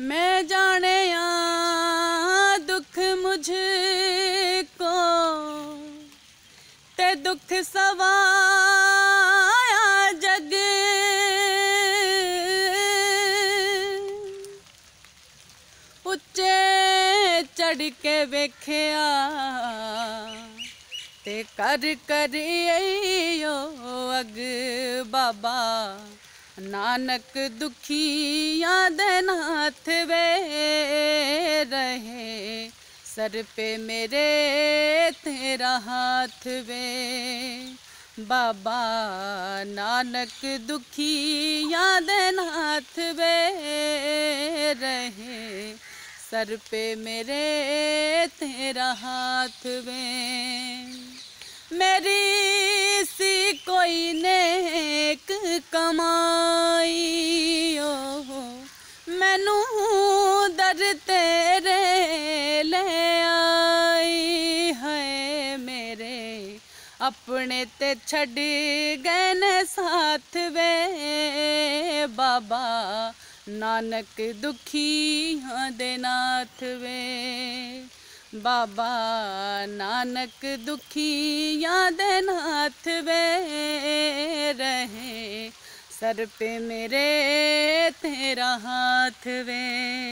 ਮੈਂ ਜਾਣਿਆ ਦੁੱਖ ਮੁਝ ਕੋ ਤੇ ਦੁੱਖ ਸਵਾਇਆ ਜਗ ਉੱਚੇ ਚੜ ਕੇ ਵੇਖਿਆ ਤੇ ਕਰ ਕਰੀਓ ਅਗ ਬਾਬਾ नानक दुखिया दनाथ वे रहे सर पे मेरे तेरा हाथ वे बाबा नानक दुखिया दनाथ वे रहे सर पे मेरे तेरा हाथ वे मेरी ਕਮਾਈ ਓ ਮੈਨੂੰ ਦਰ ਤੇਰੇ ਲੈ ਆਈ ਹੈ ਮੇਰੇ ਆਪਣੇ ਤੇ ਛੱਡ ਗਏ ਨੇ ਸਾਥ ਵੇ ਬਾਬਾ ਨਾਨਕ ਦੁਖੀਆਂ ਦੇ ਨਾਥ ਵੇ ਬਾਬਾ ਨਾਨਕ ਦੁਖੀਆਂ ਦੇ ਨਾਥ ਵੇ ਰਹੇ सर पे मेरे तेरा हाथ वे